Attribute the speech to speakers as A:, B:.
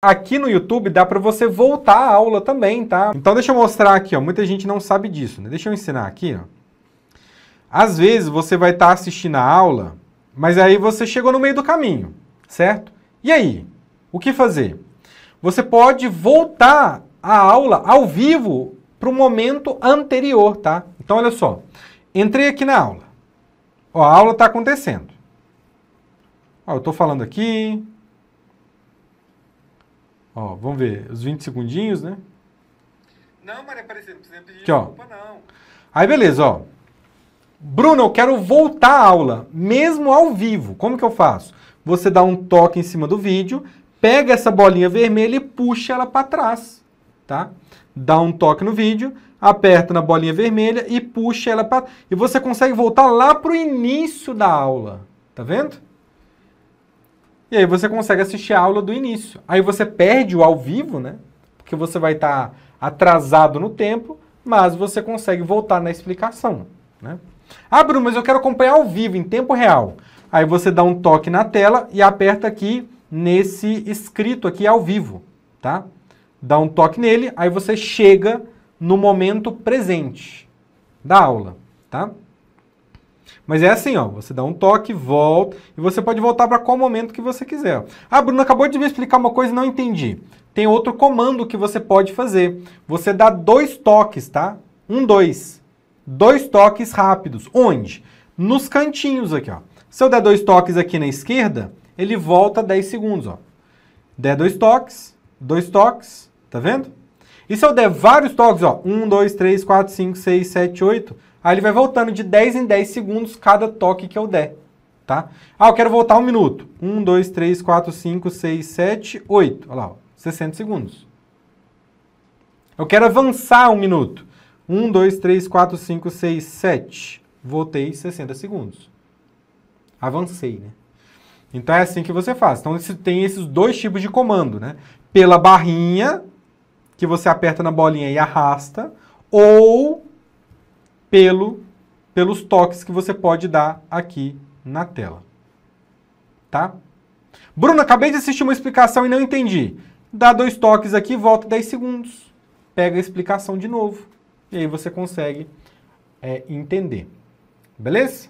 A: Aqui no YouTube dá para você voltar a aula também, tá? Então deixa eu mostrar aqui, ó. Muita gente não sabe disso, né? Deixa eu ensinar aqui, ó. Às vezes você vai estar tá assistindo a aula, mas aí você chegou no meio do caminho, certo? E aí? O que fazer? Você pode voltar a aula ao vivo para o momento anterior, tá? Então olha só. Entrei aqui na aula. Ó, a aula está acontecendo. Ó, eu estou falando aqui, Ó, vamos ver, os 20 segundinhos, né? Não, Maria Aparecida, não precisa pedir Aqui, desculpa, ó. não. Aí, beleza, ó. Bruno, eu quero voltar à aula, mesmo ao vivo. Como que eu faço? Você dá um toque em cima do vídeo, pega essa bolinha vermelha e puxa ela para trás, tá? Dá um toque no vídeo, aperta na bolinha vermelha e puxa ela para e você consegue voltar lá para o início da aula, tá vendo? E aí você consegue assistir a aula do início. Aí você perde o ao vivo, né? Porque você vai estar tá atrasado no tempo, mas você consegue voltar na explicação, né? Ah, Bruno, mas eu quero acompanhar ao vivo, em tempo real. Aí você dá um toque na tela e aperta aqui nesse escrito aqui ao vivo, tá? Dá um toque nele, aí você chega no momento presente da aula, tá? Mas é assim, ó, você dá um toque, volta, e você pode voltar para qual momento que você quiser. Ah, Bruno, acabou de me explicar uma coisa e não entendi. Tem outro comando que você pode fazer. Você dá dois toques, tá? Um, dois. Dois toques rápidos. Onde? Nos cantinhos aqui, ó. Se eu der dois toques aqui na esquerda, ele volta 10 segundos, ó. Der dois toques, dois toques, tá vendo? E se eu der vários toques, ó, Um, dois, três, quatro, cinco, seis, sete, oito. Aí ele vai voltando de 10 em 10 segundos cada toque que eu der, tá? Ah, eu quero voltar um minuto. 1, 2, 3, 4, 5, 6, 7, 8. Olha lá, 60 segundos. Eu quero avançar um minuto. 1, 2, 3, 4, 5, 6, 7. Voltei 60 segundos. Avancei, né? Então é assim que você faz. Então tem esses dois tipos de comando, né? Pela barrinha, que você aperta na bolinha e arrasta, ou pelo, pelos toques que você pode dar aqui na tela. Tá? Bruno, acabei de assistir uma explicação e não entendi. Dá dois toques aqui, volta 10 segundos. Pega a explicação de novo. E aí você consegue é, entender. Beleza?